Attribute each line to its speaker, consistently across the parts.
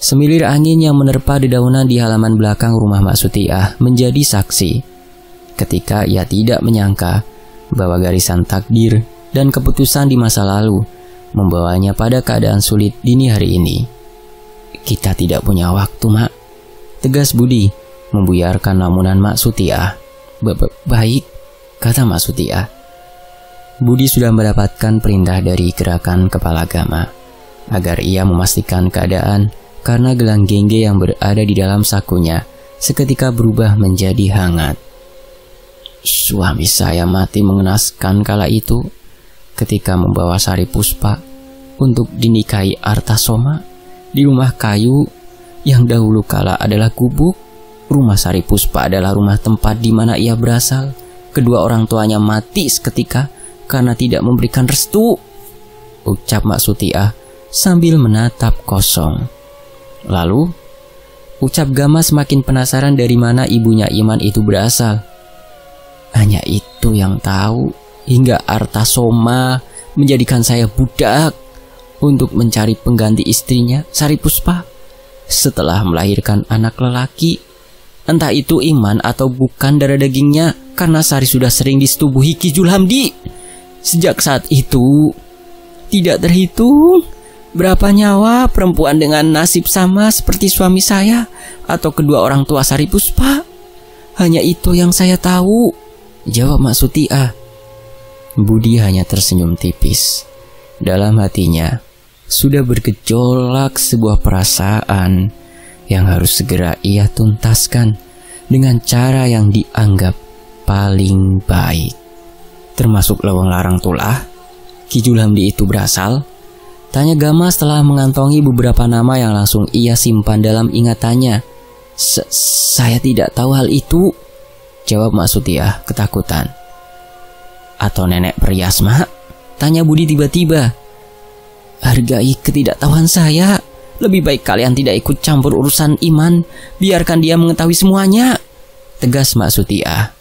Speaker 1: Semilir angin yang menerpa dedaunan di halaman belakang rumah Mak Sutiah menjadi saksi ketika ia tidak menyangka bahwa garisan takdir dan keputusan di masa lalu membawanya pada keadaan sulit dini hari ini. Kita tidak punya waktu, Mak. Tegas Budi membuyarkan lamunan Mak sutia ah. Ba Baik, kata Mak sutia ah. Budi sudah mendapatkan perintah dari gerakan kepala agama agar ia memastikan keadaan karena gelang gengge yang berada di dalam sakunya seketika berubah menjadi hangat. Suami saya mati mengenaskan kala itu ketika membawa sari puspa untuk dinikahi Arta Soma di rumah kayu yang dahulu kala adalah gubuk Rumah Sari Puspa adalah rumah tempat di mana ia berasal. Kedua orang tuanya mati seketika karena tidak memberikan restu. Ucap Mak Sutiah sambil menatap kosong. Lalu, ucap Gama semakin penasaran dari mana ibunya Iman itu berasal. Hanya itu yang tahu hingga Arta Soma menjadikan saya budak untuk mencari pengganti istrinya Sari Puspa setelah melahirkan anak lelaki Entah itu iman atau bukan darah dagingnya karena Sari sudah sering disetubuhi Kijul Hamdi. Sejak saat itu, tidak terhitung berapa nyawa perempuan dengan nasib sama seperti suami saya atau kedua orang tua Sari Puspa. Hanya itu yang saya tahu, jawab Mak Sutia. Ah. Budi hanya tersenyum tipis. Dalam hatinya, sudah bergejolak sebuah perasaan yang harus segera ia tuntaskan dengan cara yang dianggap paling baik. Termasuk lawang larang tulah, Ki Julhamdi itu berasal, tanya Gama setelah mengantongi beberapa nama yang langsung ia simpan dalam ingatannya. Saya tidak tahu hal itu, jawab Mak Sutiah ketakutan. Atau nenek perias, Mak? Tanya Budi tiba-tiba. Hargai ketidaktahuan saya, lebih baik kalian tidak ikut campur urusan Iman, biarkan dia mengetahui semuanya. Tegas Mak Sutia.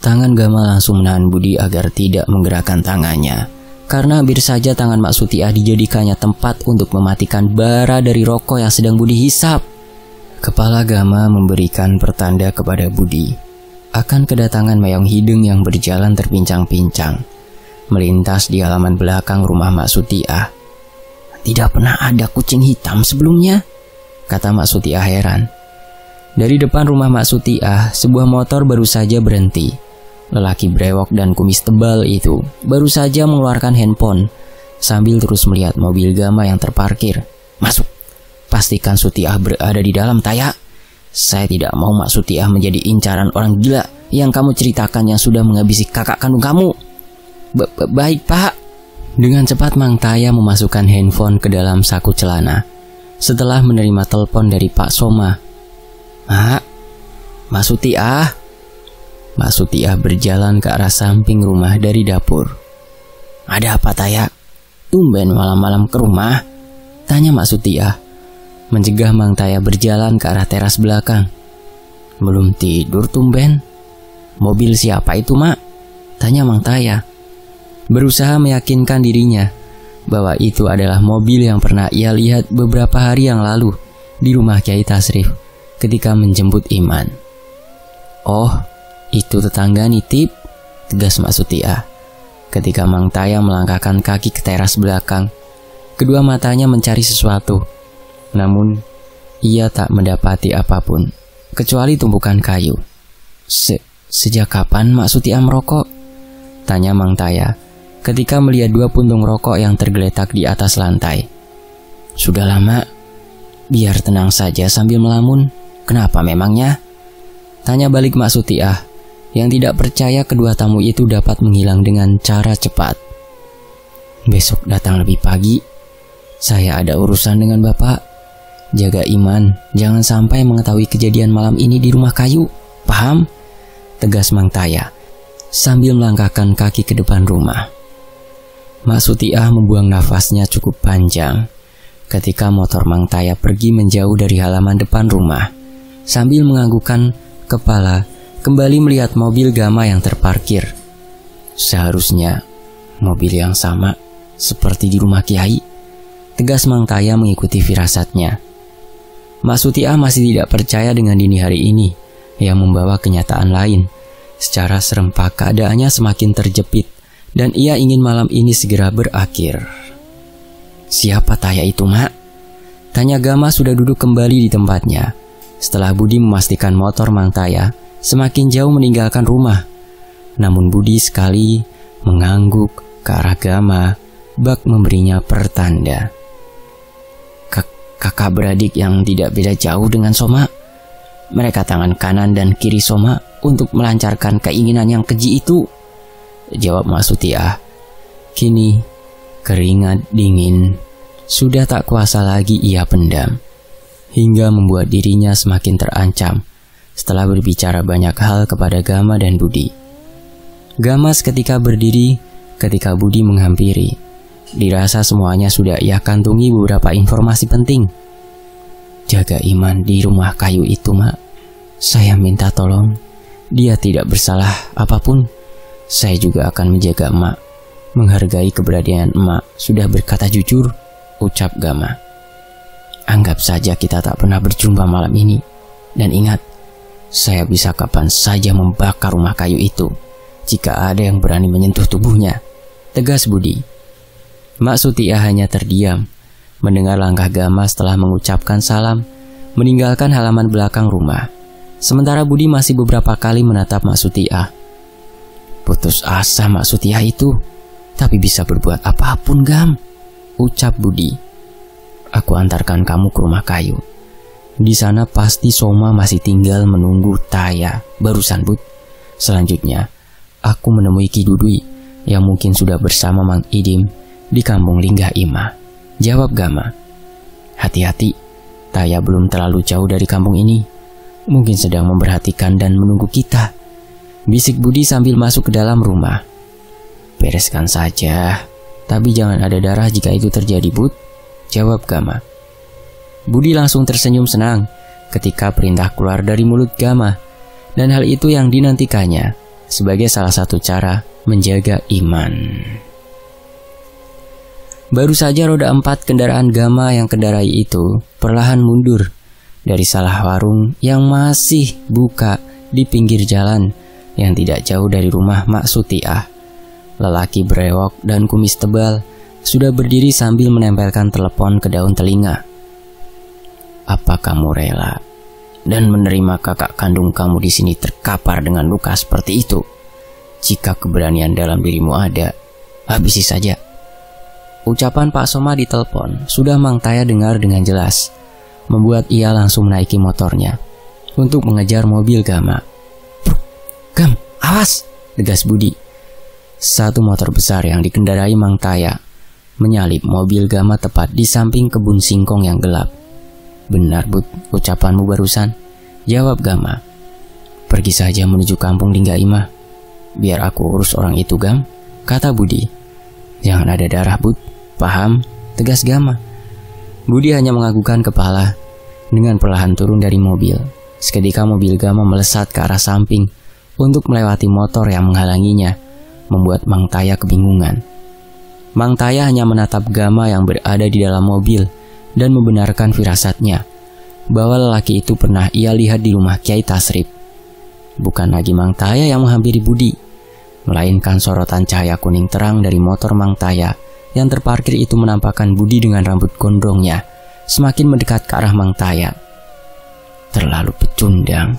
Speaker 1: Tangan Gama langsung menahan Budi agar tidak menggerakkan tangannya. Karena hampir saja tangan Mak Sutia dijadikannya tempat untuk mematikan bara dari rokok yang sedang Budi hisap. Kepala Gama memberikan pertanda kepada Budi akan kedatangan Mayong Hideng yang berjalan terpincang-pincang melintas di halaman belakang rumah Mak Sutiah tidak pernah ada kucing hitam sebelumnya, kata Mak Sutia heran. Dari depan rumah Mak Sutia sebuah motor baru saja berhenti. Lelaki brewok dan kumis tebal itu baru saja mengeluarkan handphone sambil terus melihat mobil gama yang terparkir. Masuk. Pastikan Sutia berada di dalam Taya. Saya tidak mau Mak Sutia menjadi incaran orang gila yang kamu ceritakan yang sudah menghabisi kakak kandung kamu. Baik, Pak. Dengan cepat Mang Taya memasukkan handphone ke dalam saku celana setelah menerima telepon dari Pak Soma. Mak, Mak Sutiah. Mak Sutiah berjalan ke arah samping rumah dari dapur. Ada apa Taya? Tumben malam-malam ke rumah? Tanya Mak Sutiah. Mencegah Mang Taya berjalan ke arah teras belakang. Belum tidur tumben? Mobil siapa itu mak? Tanya Mang Taya berusaha meyakinkan dirinya bahwa itu adalah mobil yang pernah ia lihat beberapa hari yang lalu di rumah Kiai Tasrif ketika menjemput Iman. Oh, itu tetangga nitip, tegas Mak Sutia. Ketika Mang Taya melangkahkan kaki ke teras belakang, kedua matanya mencari sesuatu. Namun, ia tak mendapati apapun, kecuali tumpukan kayu. Se Sejak kapan Mak Sutia merokok? Tanya Mang Taya ketika melihat dua puntung rokok yang tergeletak di atas lantai. Sudah lama, biar tenang saja sambil melamun. Kenapa memangnya? Tanya balik Mak Sutiah yang tidak percaya kedua tamu itu dapat menghilang dengan cara cepat. Besok datang lebih pagi. Saya ada urusan dengan bapak. Jaga iman, jangan sampai mengetahui kejadian malam ini di rumah kayu. Paham? Tegas Mang Taya sambil melangkahkan kaki ke depan rumah. Mak Sutiah membuang nafasnya cukup panjang ketika motor Mang Taya pergi menjauh dari halaman depan rumah. Sambil menganggukkan kepala, kembali melihat mobil Gama yang terparkir. Seharusnya mobil yang sama seperti di rumah Kiai. Tegas Mang Taya mengikuti firasatnya. Mak Sutiah masih tidak percaya dengan dini hari ini yang membawa kenyataan lain. Secara serempak keadaannya semakin terjepit dan ia ingin malam ini segera berakhir. Siapa Taya itu, Mak? Tanya Gama sudah duduk kembali di tempatnya. Setelah Budi memastikan motor Mang Taya semakin jauh meninggalkan rumah. Namun Budi sekali mengangguk ke arah Gama, bak memberinya pertanda. kakak beradik yang tidak beda jauh dengan Soma, mereka tangan kanan dan kiri Soma untuk melancarkan keinginan yang keji itu jawab Mak Sutiah. Kini, keringat dingin, sudah tak kuasa lagi ia pendam, hingga membuat dirinya semakin terancam setelah berbicara banyak hal kepada Gama dan Budi. Gama seketika berdiri, ketika Budi menghampiri, dirasa semuanya sudah ia kantungi beberapa informasi penting. Jaga iman di rumah kayu itu, Mak. Saya minta tolong, dia tidak bersalah apapun. Saya juga akan menjaga emak, menghargai keberadaan emak, sudah berkata jujur, ucap Gama. Anggap saja kita tak pernah berjumpa malam ini, dan ingat, saya bisa kapan saja membakar rumah kayu itu jika ada yang berani menyentuh tubuhnya. Tegas Budi. Mak Sutia hanya terdiam, mendengar langkah Gama setelah mengucapkan salam, meninggalkan halaman belakang rumah. Sementara Budi masih beberapa kali menatap Mak Sutia. Putus asa maksudnya itu, tapi bisa berbuat apapun Gam. Ucap Budi. Aku antarkan kamu ke rumah kayu. Di sana pasti Soma masih tinggal menunggu Taya, barusan Bud. Selanjutnya, aku menemui Ki Kidudui yang mungkin sudah bersama Mang Idim di kampung Linggah Ima. Jawab Gama. Hati-hati, Taya belum terlalu jauh dari kampung ini. Mungkin sedang memperhatikan dan menunggu kita. Bisik Budi sambil masuk ke dalam rumah. Bereskan saja, tapi jangan ada darah jika itu terjadi, Bud. Jawab Gama. Budi langsung tersenyum senang ketika perintah keluar dari mulut Gama. Dan hal itu yang dinantikannya sebagai salah satu cara menjaga iman. Baru saja roda empat kendaraan Gama yang kendarai itu perlahan mundur dari salah warung yang masih buka di pinggir jalan yang tidak jauh dari rumah Mak Sutiah. Lelaki berewok dan kumis tebal sudah berdiri sambil menempelkan telepon ke daun telinga. Apa kamu rela dan menerima kakak kandung kamu di sini terkapar dengan luka seperti itu? Jika keberanian dalam dirimu ada, habisi saja. Ucapan Pak Soma di telepon sudah Mang Taya dengar dengan jelas, membuat ia langsung menaiki motornya untuk mengejar mobil Gama. Gam, awas! Tegas Budi. Satu motor besar yang dikendarai Mang Taya menyalip mobil Gama tepat di samping kebun singkong yang gelap. Benar, Bud, ucapanmu barusan. Jawab Gama. Pergi saja menuju kampung Lingga Imah. Biar aku urus orang itu, Gam. Kata Budi. Jangan ada darah, Bud. Paham? Tegas Gama. Budi hanya mengagukan kepala dengan perlahan turun dari mobil. Seketika mobil Gama melesat ke arah samping untuk melewati motor yang menghalanginya, membuat Mang Taya kebingungan. Mang Taya hanya menatap Gama yang berada di dalam mobil dan membenarkan firasatnya bahwa lelaki itu pernah ia lihat di rumah Kiai Tasrip. Bukan lagi Mang Taya yang menghampiri Budi, melainkan sorotan cahaya kuning terang dari motor Mang Taya yang terparkir itu menampakkan Budi dengan rambut gondrongnya semakin mendekat ke arah Mang Taya. Terlalu pecundang.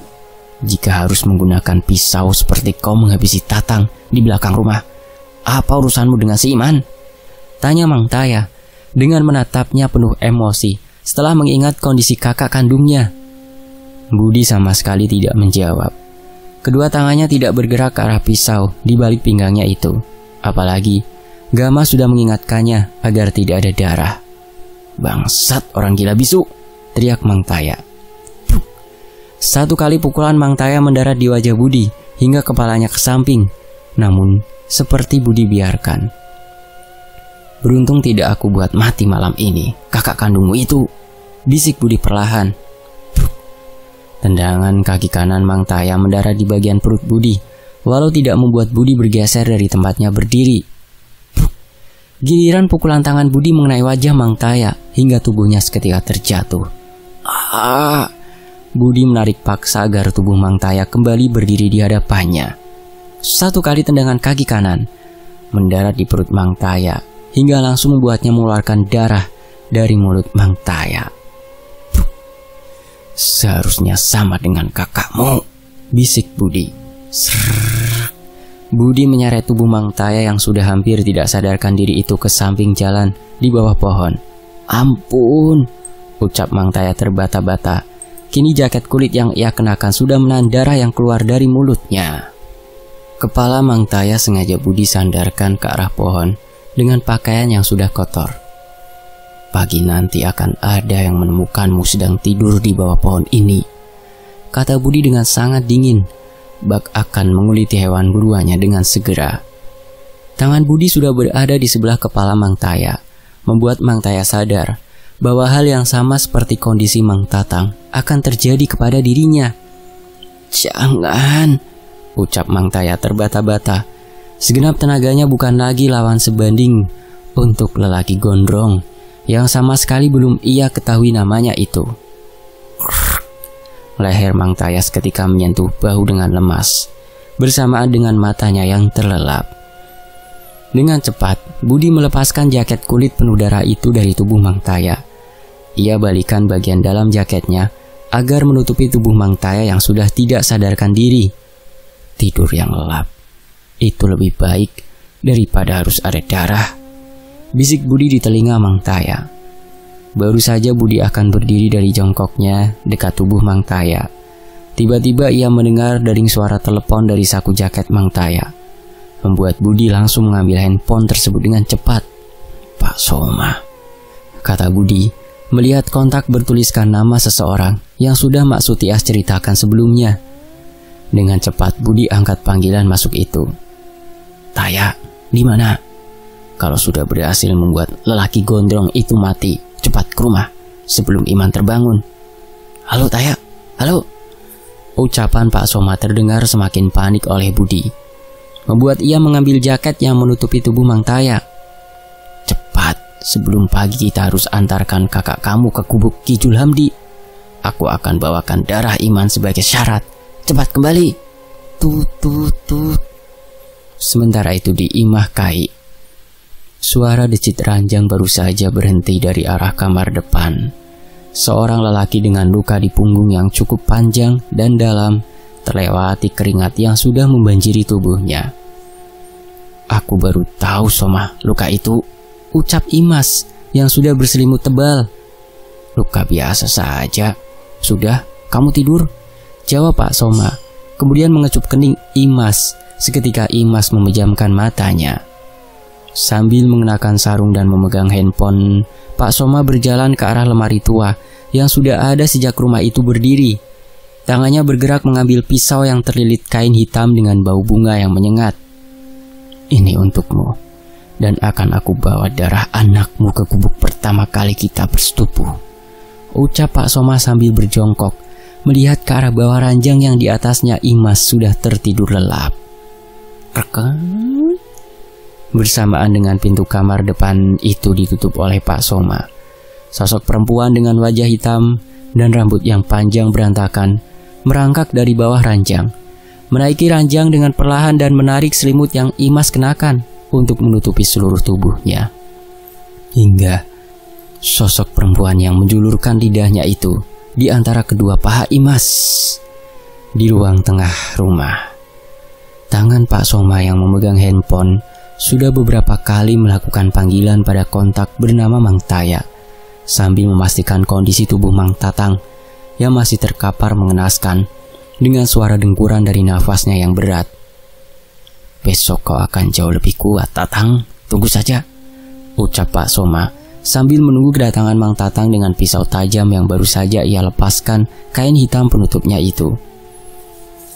Speaker 1: Jika harus menggunakan pisau seperti kau menghabisi Tatang di belakang rumah, apa urusanmu dengan si Iman? Tanya Mang Taya dengan menatapnya penuh emosi setelah mengingat kondisi kakak kandungnya. Budi sama sekali tidak menjawab. Kedua tangannya tidak bergerak ke arah pisau di balik pinggangnya itu. Apalagi, Gama sudah mengingatkannya agar tidak ada darah. Bangsat orang gila bisu, teriak Mang Taya. Satu kali pukulan Mang Taya mendarat di wajah Budi hingga kepalanya ke samping. Namun, seperti Budi biarkan. Beruntung tidak aku buat mati malam ini, kakak kandungmu itu. Bisik Budi perlahan. Tendangan kaki kanan Mang Taya mendarat di bagian perut Budi, walau tidak membuat Budi bergeser dari tempatnya berdiri. Giliran pukulan tangan Budi mengenai wajah Mang Taya hingga tubuhnya seketika terjatuh. Ah, Budi menarik paksa agar tubuh Mang Taya kembali berdiri di hadapannya. Satu kali tendangan kaki kanan mendarat di perut Mang Taya hingga langsung membuatnya mengeluarkan darah dari mulut Mang Taya. Seharusnya sama dengan kakakmu, bisik Budi. Srrr. Budi menyeret tubuh Mang Taya yang sudah hampir tidak sadarkan diri itu ke samping jalan di bawah pohon. Ampun, ucap Mang Taya terbata-bata Kini jaket kulit yang ia kenakan sudah menahan darah yang keluar dari mulutnya. Kepala Mang Taya sengaja Budi sandarkan ke arah pohon dengan pakaian yang sudah kotor. Pagi nanti akan ada yang menemukanmu sedang tidur di bawah pohon ini. Kata Budi dengan sangat dingin. Bak akan menguliti hewan buruannya dengan segera. Tangan Budi sudah berada di sebelah kepala Mang Taya, membuat Mang Taya sadar bahwa hal yang sama seperti kondisi Mang Tatang akan terjadi kepada dirinya. Jangan, ucap Mang Taya terbata-bata. Segenap tenaganya bukan lagi lawan sebanding untuk lelaki gondrong yang sama sekali belum ia ketahui namanya itu. Leher Mang Taya seketika menyentuh bahu dengan lemas, bersamaan dengan matanya yang terlelap. Dengan cepat, Budi melepaskan jaket kulit penuh darah itu dari tubuh Mang Taya. Ia balikan bagian dalam jaketnya agar menutupi tubuh Mang Taya yang sudah tidak sadarkan diri. Tidur yang lelap. Itu lebih baik daripada harus ada darah. Bisik Budi di telinga Mang Taya. Baru saja Budi akan berdiri dari jongkoknya dekat tubuh Mang Taya. Tiba-tiba ia mendengar dering suara telepon dari saku jaket Mang Taya membuat Budi langsung mengambil handphone tersebut dengan cepat. Pak Soma, kata Budi, melihat kontak bertuliskan nama seseorang yang sudah Mak Sutias ceritakan sebelumnya. Dengan cepat Budi angkat panggilan masuk itu. Taya, di mana? Kalau sudah berhasil membuat lelaki gondrong itu mati, cepat ke rumah sebelum Iman terbangun. Halo Taya, halo. Ucapan Pak Soma terdengar semakin panik oleh Budi membuat ia mengambil jaket yang menutupi tubuh Mang Taya. Cepat, sebelum pagi kita harus antarkan kakak kamu ke kubuk Kijul Hamdi. Aku akan bawakan darah iman sebagai syarat. Cepat kembali. Tut tut tut. Sementara itu di imah kai, suara decit ranjang baru saja berhenti dari arah kamar depan. Seorang lelaki dengan luka di punggung yang cukup panjang dan dalam terlewati keringat yang sudah membanjiri tubuhnya. Aku baru tahu Soma, luka itu ucap Imas yang sudah berselimut tebal. Luka biasa saja. Sudah, kamu tidur? Jawab Pak Soma. Kemudian mengecup kening Imas seketika Imas memejamkan matanya. Sambil mengenakan sarung dan memegang handphone, Pak Soma berjalan ke arah lemari tua yang sudah ada sejak rumah itu berdiri. Tangannya bergerak mengambil pisau yang terlilit kain hitam dengan bau bunga yang menyengat. Ini untukmu, dan akan aku bawa darah anakmu ke gubuk pertama kali kita bersetubuh. Ucap Pak Soma sambil berjongkok, melihat ke arah bawah ranjang yang di atasnya Imas sudah tertidur lelap. Rekan, bersamaan dengan pintu kamar depan itu ditutup oleh Pak Soma. Sosok perempuan dengan wajah hitam dan rambut yang panjang berantakan merangkak dari bawah ranjang menaiki ranjang dengan perlahan dan menarik selimut yang Imas kenakan untuk menutupi seluruh tubuhnya. Hingga sosok perempuan yang menjulurkan lidahnya itu di antara kedua paha Imas di ruang tengah rumah. Tangan Pak Soma yang memegang handphone sudah beberapa kali melakukan panggilan pada kontak bernama Mang Taya sambil memastikan kondisi tubuh Mang Tatang yang masih terkapar mengenaskan dengan suara dengkuran dari nafasnya yang berat. Besok kau akan jauh lebih kuat, Tatang. Tunggu saja, ucap Pak Soma sambil menunggu kedatangan Mang Tatang dengan pisau tajam yang baru saja ia lepaskan kain hitam penutupnya itu.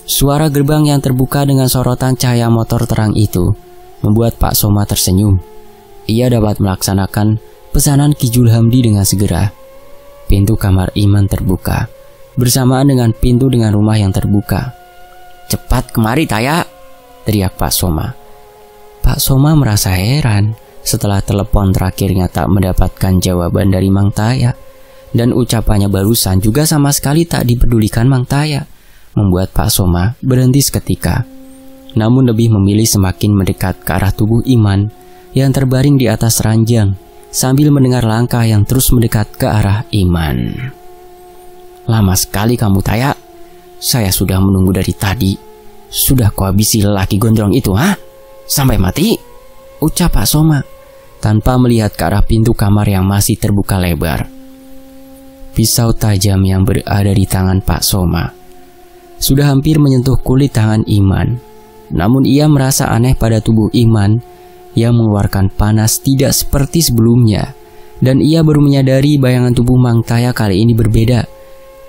Speaker 1: Suara gerbang yang terbuka dengan sorotan cahaya motor terang itu membuat Pak Soma tersenyum. Ia dapat melaksanakan pesanan Kijul Hamdi dengan segera. Pintu kamar Iman terbuka bersamaan dengan pintu dengan rumah yang terbuka. Cepat kemari Taya, teriak Pak Soma. Pak Soma merasa heran setelah telepon terakhirnya tak mendapatkan jawaban dari Mang Taya. Dan ucapannya barusan juga sama sekali tak dipedulikan Mang Taya, membuat Pak Soma berhenti seketika. Namun lebih memilih semakin mendekat ke arah tubuh Iman yang terbaring di atas ranjang sambil mendengar langkah yang terus mendekat ke arah Iman. Lama sekali kamu, Taya. Saya sudah menunggu dari tadi. Sudah kuhabisi lelaki gondrong itu, ha? Sampai mati? Ucap Pak Soma tanpa melihat ke arah pintu kamar yang masih terbuka lebar. Pisau tajam yang berada di tangan Pak Soma sudah hampir menyentuh kulit tangan Iman. Namun ia merasa aneh pada tubuh Iman yang mengeluarkan panas tidak seperti sebelumnya. Dan ia baru menyadari bayangan tubuh Mang Taya kali ini berbeda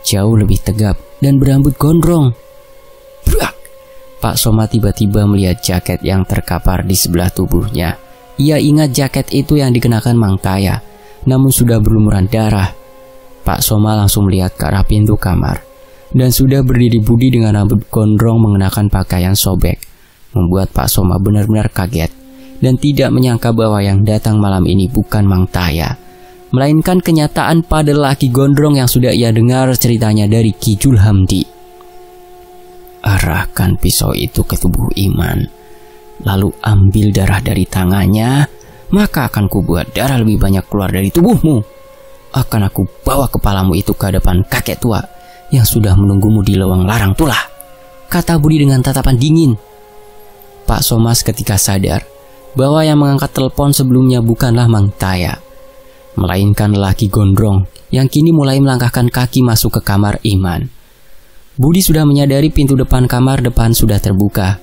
Speaker 1: jauh lebih tegap dan berambut gondrong. Brak! Pak Soma tiba-tiba melihat jaket yang terkapar di sebelah tubuhnya. Ia ingat jaket itu yang dikenakan Mang Taya, namun sudah berlumuran darah. Pak Soma langsung melihat ke arah pintu kamar dan sudah berdiri Budi dengan rambut gondrong mengenakan pakaian sobek, membuat Pak Soma benar-benar kaget dan tidak menyangka bahwa yang datang malam ini bukan Mang Taya, melainkan kenyataan pada laki gondrong yang sudah ia dengar ceritanya dari Kijul Hamdi. Arahkan pisau itu ke tubuh Iman, lalu ambil darah dari tangannya, maka akan kubuat darah lebih banyak keluar dari tubuhmu. Akan aku bawa kepalamu itu ke hadapan kakek tua yang sudah menunggumu di lewang larang tulah, kata Budi dengan tatapan dingin. Pak Somas ketika sadar bahwa yang mengangkat telepon sebelumnya bukanlah Mang Tayak melainkan lelaki gondrong yang kini mulai melangkahkan kaki masuk ke kamar Iman. Budi sudah menyadari pintu depan kamar depan sudah terbuka.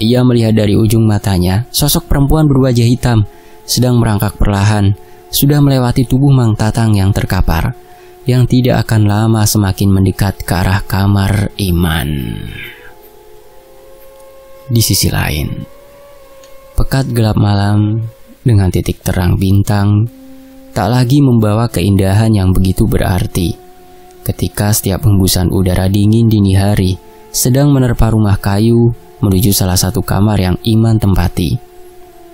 Speaker 1: Ia melihat dari ujung matanya sosok perempuan berwajah hitam sedang merangkak perlahan, sudah melewati tubuh Mang Tatang yang terkapar, yang tidak akan lama semakin mendekat ke arah kamar Iman. Di sisi lain, pekat gelap malam dengan titik terang bintang tak lagi membawa keindahan yang begitu berarti. Ketika setiap hembusan udara dingin dini hari sedang menerpa rumah kayu menuju salah satu kamar yang Iman tempati.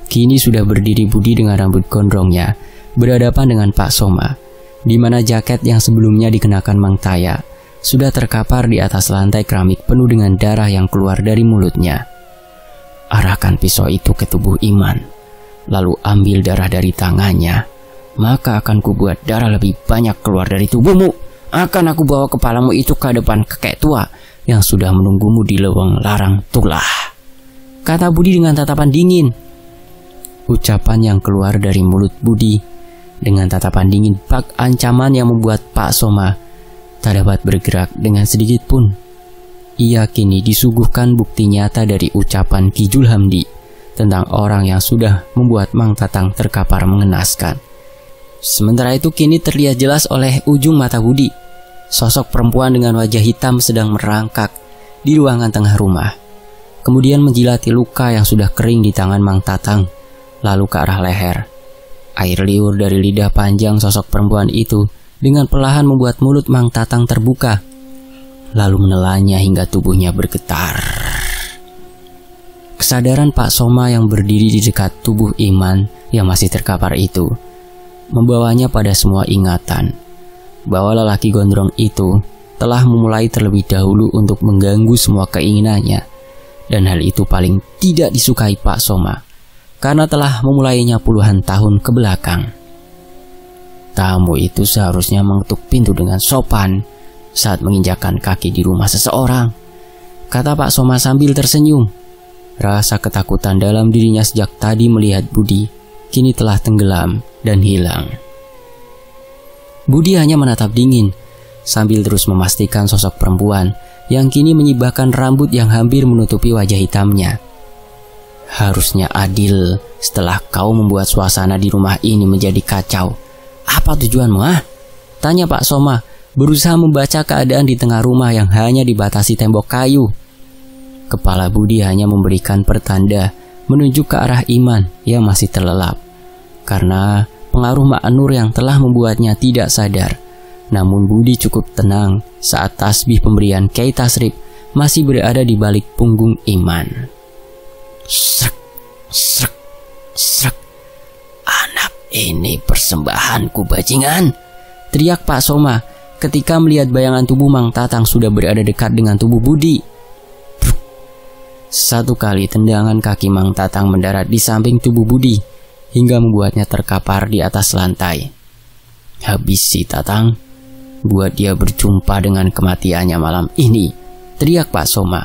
Speaker 1: Kini sudah berdiri Budi dengan rambut gondrongnya, berhadapan dengan Pak Soma, di mana jaket yang sebelumnya dikenakan Mang Taya sudah terkapar di atas lantai keramik penuh dengan darah yang keluar dari mulutnya. Arahkan pisau itu ke tubuh Iman, lalu ambil darah dari tangannya maka akan kubuat darah lebih banyak keluar dari tubuhmu. Akan aku bawa kepalamu itu ke depan kakek tua yang sudah menunggumu di lewang larang tulah. Kata Budi dengan tatapan dingin. Ucapan yang keluar dari mulut Budi dengan tatapan dingin bak ancaman yang membuat Pak Soma tak dapat bergerak dengan sedikit pun. Ia kini disuguhkan bukti nyata dari ucapan Kijul Hamdi tentang orang yang sudah membuat Mang Tatang terkapar mengenaskan. Sementara itu kini terlihat jelas oleh ujung mata Budi. Sosok perempuan dengan wajah hitam sedang merangkak di ruangan tengah rumah. Kemudian menjilati luka yang sudah kering di tangan Mang Tatang, lalu ke arah leher. Air liur dari lidah panjang sosok perempuan itu dengan perlahan membuat mulut Mang Tatang terbuka, lalu menelannya hingga tubuhnya bergetar. Kesadaran Pak Soma yang berdiri di dekat tubuh Iman yang masih terkapar itu membawanya pada semua ingatan bahwa lelaki gondrong itu telah memulai terlebih dahulu untuk mengganggu semua keinginannya dan hal itu paling tidak disukai Pak Soma karena telah memulainya puluhan tahun ke belakang. Tamu itu seharusnya mengetuk pintu dengan sopan saat menginjakan kaki di rumah seseorang. Kata Pak Soma sambil tersenyum. Rasa ketakutan dalam dirinya sejak tadi melihat Budi kini telah tenggelam dan hilang. Budi hanya menatap dingin sambil terus memastikan sosok perempuan yang kini menyibahkan rambut yang hampir menutupi wajah hitamnya. Harusnya adil setelah kau membuat suasana di rumah ini menjadi kacau. Apa tujuanmu ah? Tanya Pak Soma, berusaha membaca keadaan di tengah rumah yang hanya dibatasi tembok kayu. Kepala Budi hanya memberikan pertanda menunjuk ke arah Iman yang masih terlelap. Karena pengaruh Mak Nur yang telah membuatnya tidak sadar. Namun Budi cukup tenang saat tasbih pemberian Kei Tasrib masih berada di balik punggung Iman. Srek, srek, srek. Anak ini persembahanku bajingan. Teriak Pak Soma ketika melihat bayangan tubuh Mang Tatang sudah berada dekat dengan tubuh Budi. Satu kali tendangan kaki Mang Tatang mendarat di samping tubuh Budi hingga membuatnya terkapar di atas lantai. Habis si Tatang, buat dia berjumpa dengan kematiannya malam ini, teriak Pak Soma.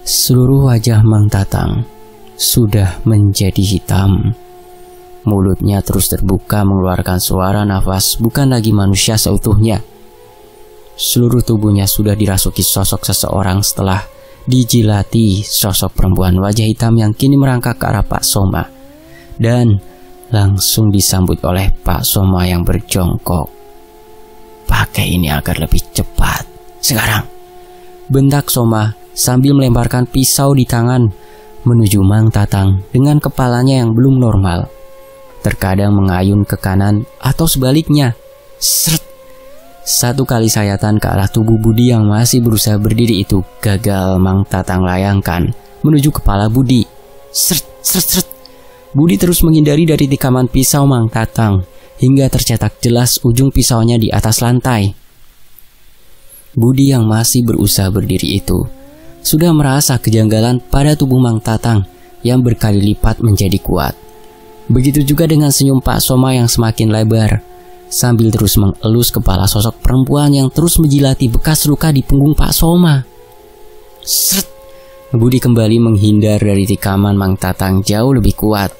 Speaker 1: Seluruh wajah Mang Tatang sudah menjadi hitam. Mulutnya terus terbuka mengeluarkan suara nafas bukan lagi manusia seutuhnya. Seluruh tubuhnya sudah dirasuki sosok seseorang setelah dijilati sosok perempuan wajah hitam yang kini merangkak ke arah Pak Soma dan langsung disambut oleh Pak Soma yang berjongkok. Pakai ini agar lebih cepat. Sekarang, bentak Soma sambil melemparkan pisau di tangan menuju Mang Tatang dengan kepalanya yang belum normal. Terkadang mengayun ke kanan atau sebaliknya. Seret. Satu kali sayatan ke arah tubuh Budi yang masih berusaha berdiri itu gagal Mang Tatang layangkan menuju kepala Budi. Seret, seret, seret. Budi terus menghindari dari tikaman pisau Mang Tatang hingga tercetak jelas ujung pisaunya di atas lantai. Budi yang masih berusaha berdiri itu sudah merasa kejanggalan pada tubuh Mang Tatang yang berkali lipat menjadi kuat. Begitu juga dengan senyum Pak Soma yang semakin lebar sambil terus mengelus kepala sosok perempuan yang terus menjilati bekas luka di punggung Pak Soma. Sret! Budi kembali menghindar dari tikaman Mang Tatang jauh lebih kuat.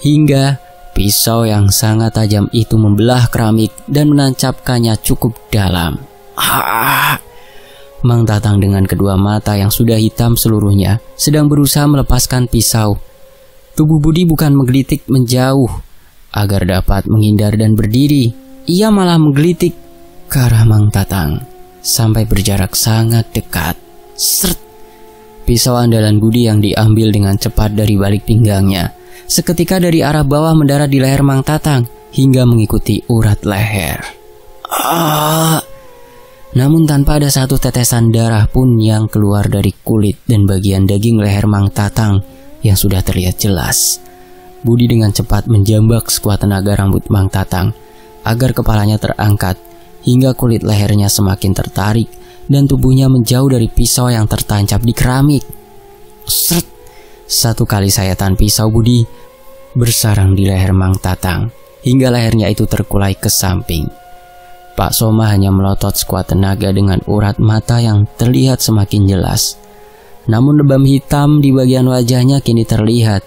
Speaker 1: Hingga pisau yang sangat tajam itu membelah keramik dan menancapkannya cukup dalam. Ah! Mang Tatang dengan kedua mata yang sudah hitam seluruhnya sedang berusaha melepaskan pisau. Tubuh Budi bukan menggelitik menjauh agar dapat menghindar dan berdiri. Ia malah menggelitik ke arah Mang Tatang sampai berjarak sangat dekat. Sert Pisau andalan Budi yang diambil dengan cepat dari balik pinggangnya. Seketika dari arah bawah mendarat di leher Mang Tatang hingga mengikuti urat leher. Ah! Namun tanpa ada satu tetesan darah pun yang keluar dari kulit dan bagian daging leher Mang Tatang yang sudah terlihat jelas. Budi dengan cepat menjambak sekuat tenaga rambut Mang Tatang agar kepalanya terangkat hingga kulit lehernya semakin tertarik dan tubuhnya menjauh dari pisau yang tertancap di keramik. Seret. Satu kali sayatan pisau Budi bersarang di leher Mang Tatang hingga lehernya itu terkulai ke samping. Pak Soma hanya melotot sekuat tenaga dengan urat mata yang terlihat semakin jelas. Namun lebam hitam di bagian wajahnya kini terlihat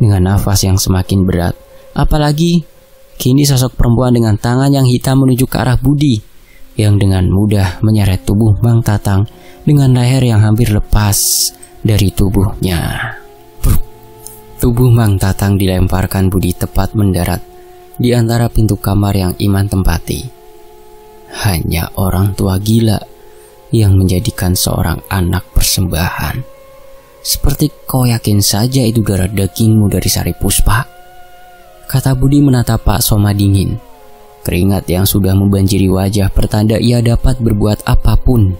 Speaker 1: dengan nafas yang semakin berat. Apalagi Kini sosok perempuan dengan tangan yang hitam menuju ke arah Budi yang dengan mudah menyeret tubuh Mang Tatang dengan leher yang hampir lepas dari tubuhnya. Bruk. Tubuh Mang Tatang dilemparkan Budi tepat mendarat di antara pintu kamar yang Iman tempati. Hanya orang tua gila yang menjadikan seorang anak persembahan. Seperti kau yakin saja itu darah dagingmu dari sari puspa? Kata Budi menatap Pak Soma dingin. Keringat yang sudah membanjiri wajah pertanda ia dapat berbuat apapun.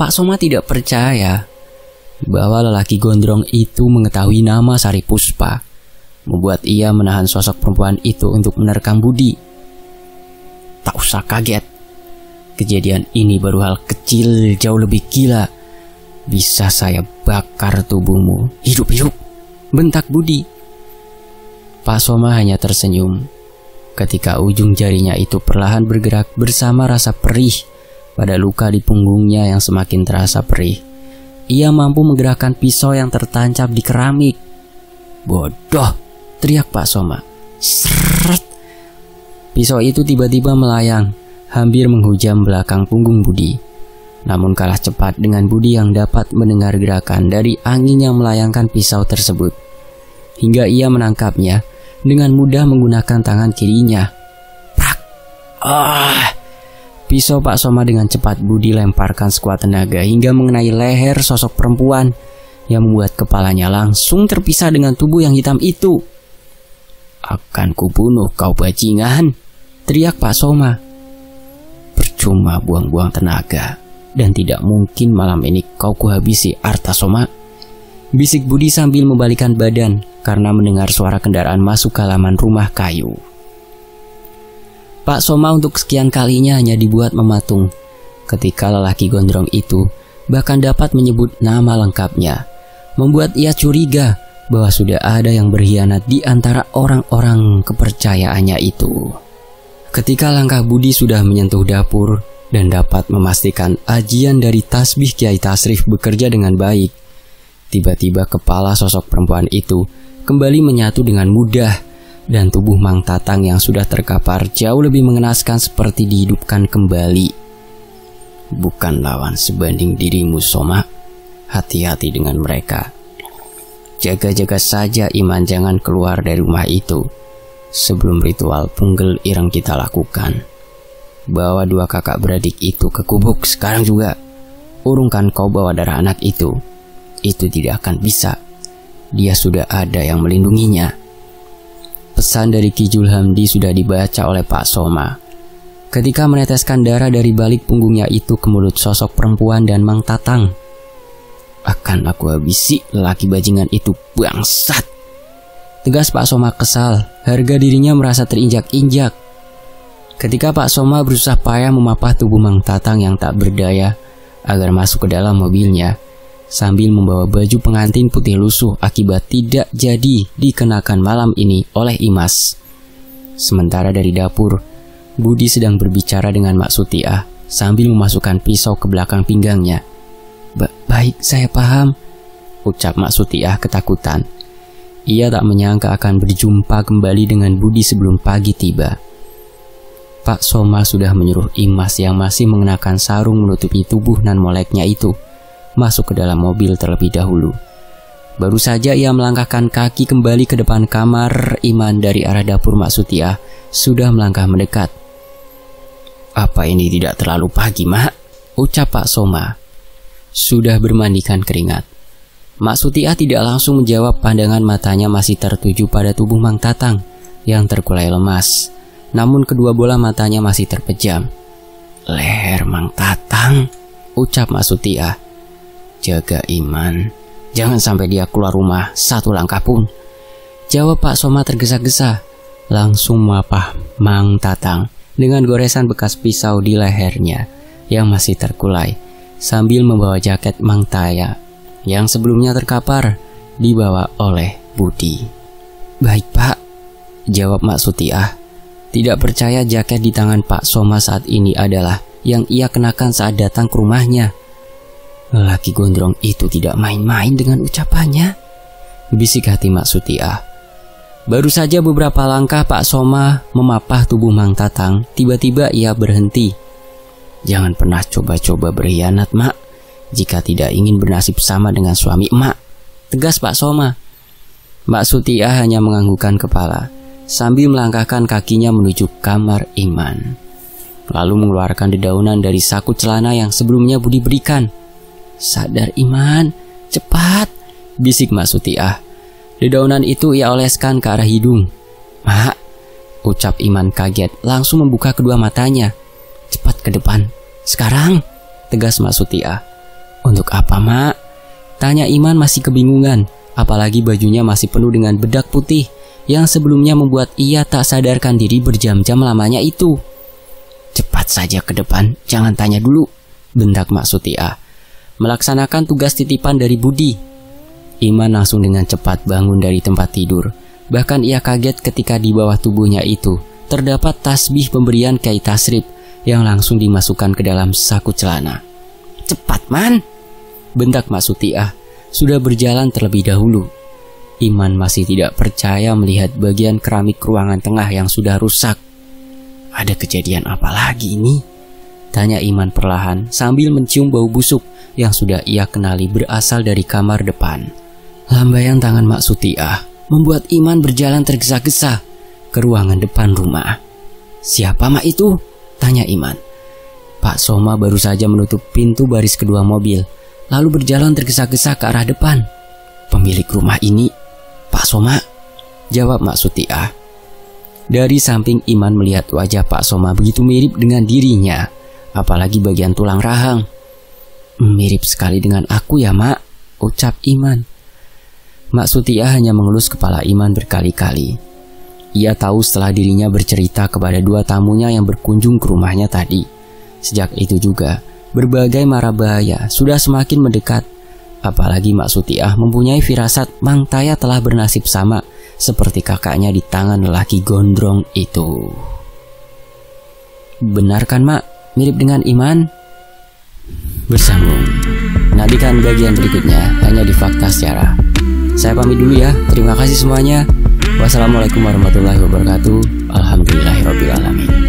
Speaker 1: Pak Soma tidak percaya bahwa lelaki gondrong itu mengetahui nama Sari Puspa, membuat ia menahan sosok perempuan itu untuk menerkam budi. Tak usah kaget, kejadian ini baru hal kecil jauh lebih gila. Bisa saya bakar tubuhmu hidup-hidup, bentak Budi. Pak Soma hanya tersenyum ketika ujung jarinya itu perlahan bergerak bersama rasa perih pada luka di punggungnya yang semakin terasa perih. Ia mampu menggerakkan pisau yang tertancap di keramik. Bodoh! teriak Pak Soma. Seret! Pisau itu tiba-tiba melayang, hampir menghujam belakang punggung Budi. Namun kalah cepat dengan Budi yang dapat mendengar gerakan dari angin yang melayangkan pisau tersebut. Hingga ia menangkapnya, dengan mudah menggunakan tangan kirinya. Prak! Ah! Pisau Pak Soma dengan cepat Budi lemparkan sekuat tenaga hingga mengenai leher sosok perempuan yang membuat kepalanya langsung terpisah dengan tubuh yang hitam itu. Akan kubunuh kau bajingan, teriak Pak Soma. Percuma buang-buang tenaga dan tidak mungkin malam ini kau kuhabisi Arta Soma. Bisik Budi sambil membalikan badan karena mendengar suara kendaraan masuk ke halaman rumah kayu. Pak Soma untuk sekian kalinya hanya dibuat mematung ketika lelaki gondrong itu bahkan dapat menyebut nama lengkapnya, membuat ia curiga bahwa sudah ada yang berkhianat di antara orang-orang kepercayaannya itu. Ketika langkah Budi sudah menyentuh dapur dan dapat memastikan ajian dari tasbih Kiai Tasrif bekerja dengan baik, tiba-tiba kepala sosok perempuan itu kembali menyatu dengan mudah dan tubuh Mang Tatang yang sudah terkapar jauh lebih mengenaskan seperti dihidupkan kembali. Bukan lawan sebanding dirimu, Soma. Hati-hati dengan mereka. Jaga-jaga saja Iman jangan keluar dari rumah itu sebelum ritual punggel ireng kita lakukan. Bawa dua kakak beradik itu ke kubuk sekarang juga. Urungkan kau bawa darah anak itu. Itu tidak akan bisa dia sudah ada yang melindunginya. Pesan dari Ki Hamdi sudah dibaca oleh Pak Soma. Ketika meneteskan darah dari balik punggungnya itu ke mulut sosok perempuan dan Mang Tatang. Akan aku habisi lelaki bajingan itu bangsat. Tegas Pak Soma kesal, harga dirinya merasa terinjak-injak. Ketika Pak Soma berusaha payah memapah tubuh Mang Tatang yang tak berdaya agar masuk ke dalam mobilnya, sambil membawa baju pengantin putih lusuh akibat tidak jadi dikenakan malam ini oleh Imas. Sementara dari dapur, Budi sedang berbicara dengan Mak Sutiah sambil memasukkan pisau ke belakang pinggangnya. Ba baik, saya paham, ucap Mak Sutiah ketakutan. Ia tak menyangka akan berjumpa kembali dengan Budi sebelum pagi tiba. Pak Soma sudah menyuruh Imas yang masih mengenakan sarung menutupi tubuh nan moleknya itu masuk ke dalam mobil terlebih dahulu. Baru saja ia melangkahkan kaki kembali ke depan kamar, Iman dari arah dapur Mak Sutiah sudah melangkah mendekat. Apa ini tidak terlalu pagi, Mak? Ucap Pak Soma. Sudah bermandikan keringat. Mak Sutiah tidak langsung menjawab pandangan matanya masih tertuju pada tubuh Mang Tatang yang terkulai lemas. Namun kedua bola matanya masih terpejam. Leher Mang Tatang, ucap Mak Sutiah Jaga iman. Jangan sampai dia keluar rumah satu langkah pun. Jawab Pak Soma tergesa-gesa. Langsung mapah Mang Tatang dengan goresan bekas pisau di lehernya yang masih terkulai sambil membawa jaket Mang Taya yang sebelumnya terkapar dibawa oleh Budi. Baik pak, jawab Mak Sutiah. Tidak percaya jaket di tangan Pak Soma saat ini adalah yang ia kenakan saat datang ke rumahnya. Lelaki gondrong itu tidak main-main dengan ucapannya. Bisik hati Mak Sutia. Ah. Baru saja beberapa langkah Pak Soma memapah tubuh Mang Tatang, tiba-tiba ia berhenti. Jangan pernah coba-coba berkhianat, Mak. Jika tidak ingin bernasib sama dengan suami Mak. Tegas Pak Soma. Mak Sutia ah, hanya menganggukkan kepala sambil melangkahkan kakinya menuju kamar Iman. Lalu mengeluarkan dedaunan dari saku celana yang sebelumnya Budi berikan. Sadar Iman, cepat, bisik Mak Sutiah. Dedaunan itu ia oleskan ke arah hidung. Mak, ucap Iman kaget, langsung membuka kedua matanya. Cepat ke depan, sekarang, tegas Mak Sutiah. Untuk apa, Mak? Tanya Iman masih kebingungan, apalagi bajunya masih penuh dengan bedak putih yang sebelumnya membuat ia tak sadarkan diri berjam-jam lamanya itu. Cepat saja ke depan, jangan tanya dulu, bentak Mak Sutia. Ah melaksanakan tugas titipan dari Budi. Iman langsung dengan cepat bangun dari tempat tidur. Bahkan ia kaget ketika di bawah tubuhnya itu terdapat tasbih pemberian Kiai Tasrib yang langsung dimasukkan ke dalam saku celana. Cepat man! Bentak Mak Sutiah sudah berjalan terlebih dahulu. Iman masih tidak percaya melihat bagian keramik ruangan tengah yang sudah rusak. Ada kejadian apa lagi ini? Tanya Iman perlahan sambil mencium bau busuk yang sudah ia kenali berasal dari kamar depan. Lambaian tangan Mak Sutiah membuat Iman berjalan tergesa-gesa ke ruangan depan rumah. Siapa Mak itu? Tanya Iman. Pak Soma baru saja menutup pintu baris kedua mobil, lalu berjalan tergesa-gesa ke arah depan. Pemilik rumah ini, Pak Soma, jawab Mak Sutiah. Dari samping Iman melihat wajah Pak Soma begitu mirip dengan dirinya apalagi bagian tulang rahang. Mirip sekali dengan aku ya, Mak, ucap Iman. Mak Sutia hanya mengelus kepala Iman berkali-kali. Ia tahu setelah dirinya bercerita kepada dua tamunya yang berkunjung ke rumahnya tadi. Sejak itu juga, berbagai mara bahaya sudah semakin mendekat. Apalagi Mak Sutiah mempunyai firasat Mang Taya telah bernasib sama seperti kakaknya di tangan lelaki gondrong itu. Benarkan, Mak? mirip dengan iman? Bersambung. Nantikan bagian berikutnya hanya di Fakta Secara. Saya pamit dulu ya. Terima kasih semuanya. Wassalamualaikum warahmatullahi wabarakatuh. Alhamdulillahirobbilalamin.